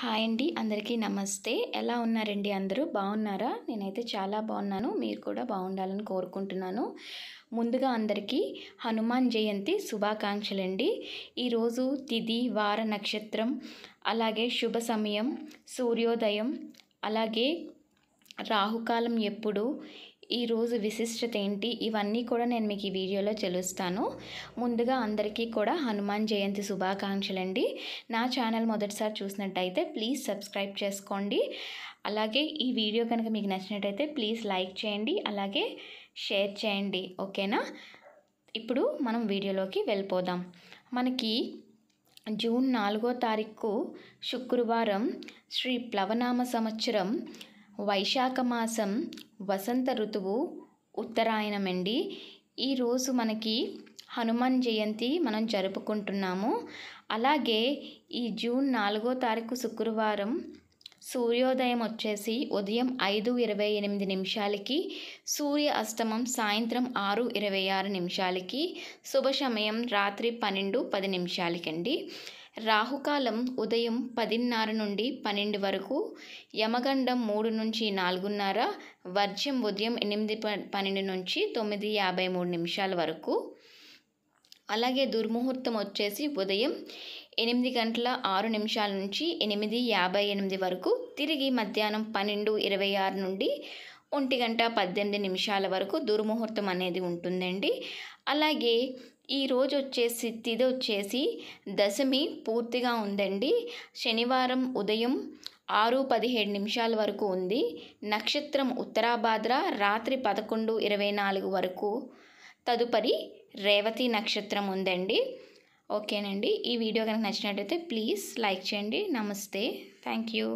hi అండి అందరికీ నమస్తే ఎలా ఉన్నారండి అందరూ బాగున్నారా నేనైతే చాలా బాగున్నాను మీరు కూడా బాగుండాలని కోరుకుంటున్నాను ముందుగా అందరికీ హనుమాన్ జయంతి శుభాకాంక్షలండి ఈరోజు తిథి వార నక్షత్రం అలాగే శుభ సమయం సూర్యోదయం అలాగే రాహుకాలం ఎప్పుడు ఈరోజు విశిష్టత ఏంటి ఇవన్నీ కూడా నేను మీకు ఈ వీడియోలో చెలుస్తాను ముందుగా అందరికీ కూడా హనుమాన్ జయంతి శుభాకాంక్షలు అండి నా ఛానల్ మొదటిసారి చూసినట్టయితే ప్లీజ్ సబ్స్క్రైబ్ చేసుకోండి అలాగే ఈ వీడియో కనుక మీకు నచ్చినట్టయితే ప్లీజ్ లైక్ చేయండి అలాగే షేర్ చేయండి ఓకేనా ఇప్పుడు మనం వీడియోలోకి వెళ్ళిపోదాం మనకి జూన్ నాలుగో తారీఖు శుక్రవారం శ్రీ ప్లవనామ సంవత్సరం వైశాఖ మాసం వసంత ఋతువు ఉత్తరాయణమండి ఈరోజు మనకి హనుమాన్ జయంతి మనం జరుపుకుంటున్నాము అలాగే ఈ జూన్ నాలుగో తారీఖు శుక్రవారం సూర్యోదయం వచ్చేసి ఉదయం ఐదు ఇరవై ఎనిమిది నిమిషాలకి సూర్య అస్తమం సాయంత్రం ఆరు ఇరవై ఆరు నిమిషాలకి శుభ సమయం రాత్రి పన్నెండు పది నిమిషాలకండి రాహుకాలం ఉదయం పదిన్నర నుండి పన్నెండు వరకు యమగండం మూడు నుంచి నాలుగున్నర వర్జ్యం ఉదయం ఎనిమిది పన్నెండు నుంచి తొమ్మిది యాభై మూడు నిమిషాల వరకు అలాగే దుర్ముహూర్తం వచ్చేసి ఉదయం ఎనిమిది గంటల ఆరు నిమిషాల నుంచి ఎనిమిది యాభై ఎనిమిది వరకు తిరిగి మధ్యాహ్నం పన్నెండు ఇరవై ఆరు నుండి ఒంటి గంట పద్దెనిమిది నిమిషాల వరకు దుర్ముహూర్తం అనేది ఉంటుందండి అలాగే ఈరోజు వచ్చేసి తిది వచ్చేసి దశమి పూర్తిగా ఉందండి శనివారం ఉదయం ఆరు పదిహేడు నిమిషాల వరకు ఉంది నక్షత్రం ఉత్తరాభాద్ర రాత్రి పదకొండు ఇరవై నాలుగు వరకు తదుపరి రేవతి నక్షత్రం ఉందండి ఓకేనండి ఈ వీడియో కనుక నచ్చినట్టయితే ప్లీజ్ లైక్ చేయండి నమస్తే థ్యాంక్ యూ